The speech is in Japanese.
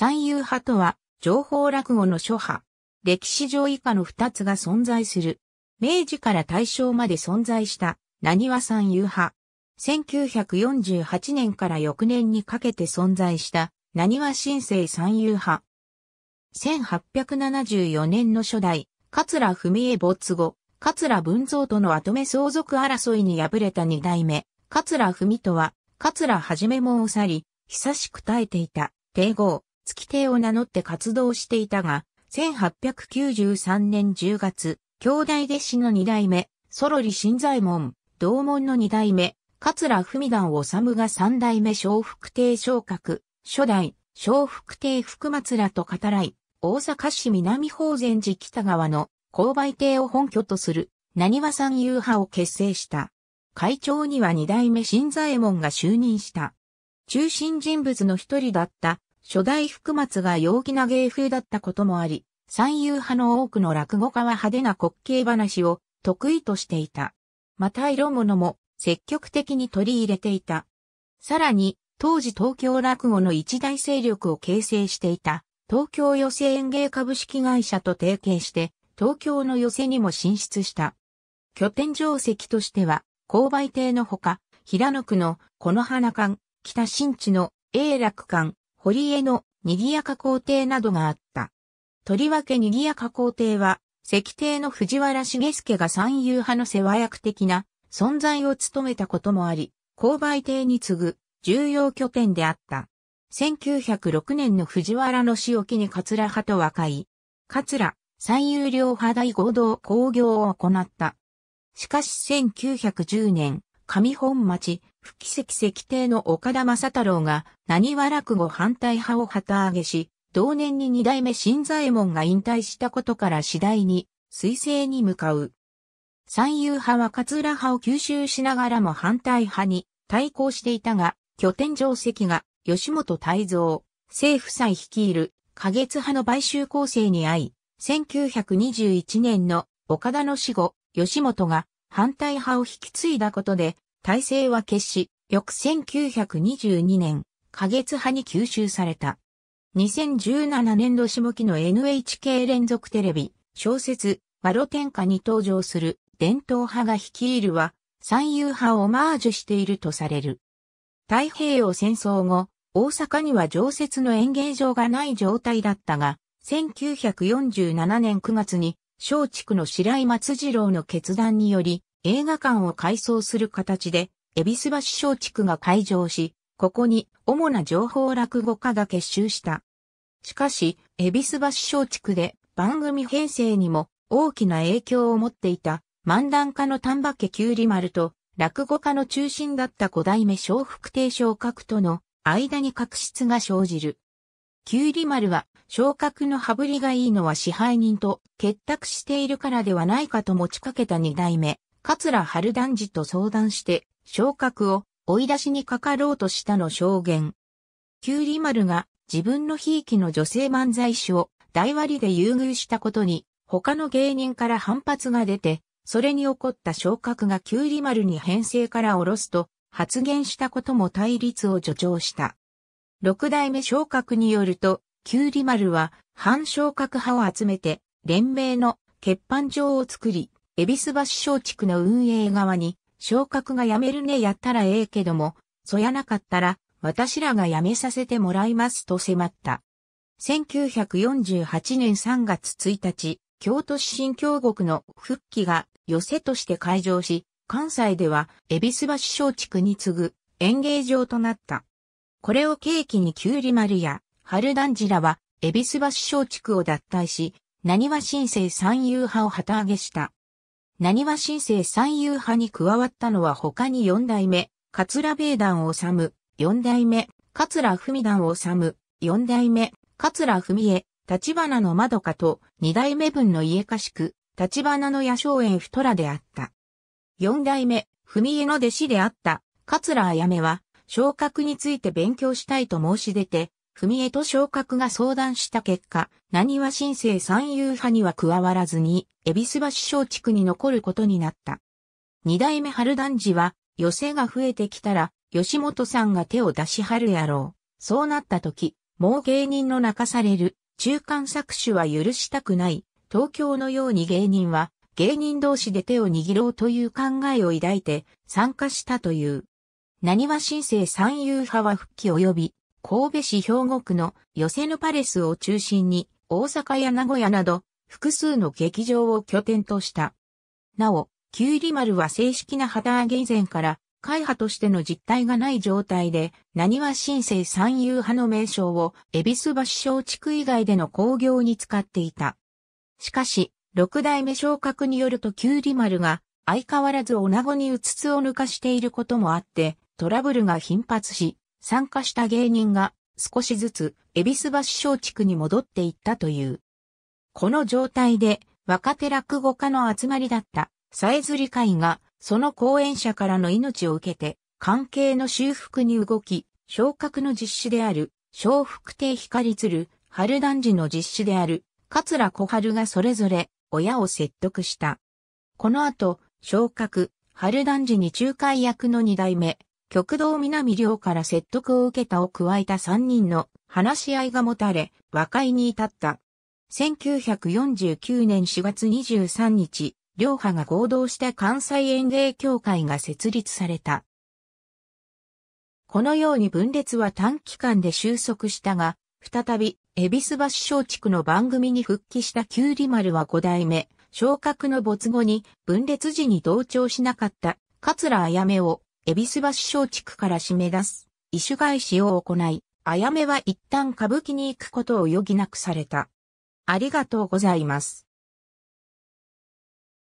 三遊派とは、情報落語の諸派。歴史上以下の二つが存在する。明治から大正まで存在した、何は三遊派。1948年から翌年にかけて存在した、何は新生三遊派。1874年の初代、桂文江没後、桂文蔵との後目相続争いに敗れた二代目、桂文とは、桂はじめも去り、久しく耐えていた、帝豪、月亭を名乗って活動していたが、1893年10月、兄弟弟子の二代目、ソロリ新左衛門、同門の二代目、桂文段治が三代目小福亭昇格、初代、小福亭福松らと語らい、大阪市南法善寺北側の購買亭を本拠とする、何和三遊派を結成した。会長には二代目新左衛門が就任した。中心人物の一人だった初代福松が陽気な芸風だったこともあり、三遊派の多くの落語家は派手な滑稽話を得意としていた。また色物も積極的に取り入れていた。さらに、当時東京落語の一大勢力を形成していた、東京寄せ園芸株式会社と提携して、東京の寄せにも進出した。拠点定石としては、勾配亭のほか、平野区のこの花館、北新地の永楽館、堀江の賑やか皇帝などがあった。とりわけ賑やか皇帝は、石帝の藤原茂助が三遊派の世話役的な存在を務めたこともあり、勾配帝に次ぐ重要拠点であった。1906年の藤原の死を機に桂派と和解。桂、三遊両派大合同工業を行った。しかし1910年、上本町、不規石石邸の岡田正太郎が、何は落語反対派を旗揚げし、同年に二代目新左衛門が引退したことから次第に、水星に向かう。三遊派は浦派を吸収しながらも反対派に対抗していたが、拠点定石が吉本泰造、政府祭率いる過月派の買収構成に遭い、1921年の岡田の死後、吉本が反対派を引き継いだことで、体制は決し、翌1922年、過月派に吸収された。2017年度下期の NHK 連続テレビ、小説、ワロ天下に登場する伝統派が率いるは、三遊派をオマージュしているとされる。太平洋戦争後、大阪には常設の演芸場がない状態だったが、1947年9月に松竹の白井松次郎の決断により、映画館を改装する形で、恵比寿橋松竹が開場し、ここに主な情報落語家が結集した。しかし、恵比寿橋松竹で番組編成にも大きな影響を持っていた漫談家の丹波家九里丸と落語家の中心だった五代目小福亭昇格との間に確執が生じる。キュウリ丸は、昇格の羽振りがいいのは支配人と結託しているからではないかと持ちかけた二代目、桂春団次と相談して、昇格を追い出しにかかろうとしたの証言。キュウリ丸が自分のひいきの女性漫才師を大割で優遇したことに、他の芸人から反発が出て、それに起こった昇格がキュウリ丸に編成から下ろすと発言したことも対立を助長した。六代目昇格によると、九里丸は反昇格派を集めて、連盟の欠板状を作り、恵比寿橋小地区の運営側に、昇格がやめるねやったらええけども、そやなかったら、私らが辞めさせてもらいますと迫った。1948年3月1日、京都市新京国の復帰が寄せとして開場し、関西では恵比寿橋小地区に次ぐ演芸場となった。これを契機にキュウリ丸や、春団地らは、恵比寿橋小地区を脱退し、何は新生三遊派を旗揚げした。何は新生三遊派に加わったのは他に四代目、桂米団治、む、四代目、桂文団治、む、四代目、桂文江、立花の窓かと、二代目分の家家宿、立花の野生園太らであった。四代目、文江の弟子であった、桂あやめは、昇格について勉強したいと申し出て、文江と昇格が相談した結果、何は新生三遊派には加わらずに、恵比寿橋小地区に残ることになった。二代目春団児は、寄せが増えてきたら、吉本さんが手を出しはるやろう。そうなった時、もう芸人の泣かされる、中間搾取は許したくない。東京のように芸人は、芸人同士で手を握ろうという考えを抱いて、参加したという。何は新生三遊派は復帰及び、神戸市兵庫区の寄せぬパレスを中心に、大阪や名古屋など、複数の劇場を拠点とした。なお、キュウリ丸は正式な旗揚げ以前から、会派としての実態がない状態で、何は新生三遊派の名称を、恵比寿橋小地区以外での工業に使っていた。しかし、六代目昇格によるとキュウリ丸が、相変わらず女子にうつつを抜かしていることもあって、トラブルが頻発し、参加した芸人が少しずつ、恵比寿橋小地区に戻っていったという。この状態で、若手落語家の集まりだった、さえずり会が、その講演者からの命を受けて、関係の修復に動き、昇格の実施である、小福亭光鶴、春団児の実施である、桂小春がそれぞれ、親を説得した。この後、昇格、春団児に仲介役の二代目、極道南両から説得を受けたを加えた3人の話し合いが持たれ、和解に至った。1949年4月23日、両派が合同した関西園芸協会が設立された。このように分裂は短期間で収束したが、再び、恵比寿橋小畜の番組に復帰したキュウリ丸は5代目、昇格の没後に分裂時に同調しなかった桂あやめを恵比寿橋小地区から締め出す、異種返しを行い、あやめは一旦歌舞伎に行くことを余儀なくされた。ありがとうございます。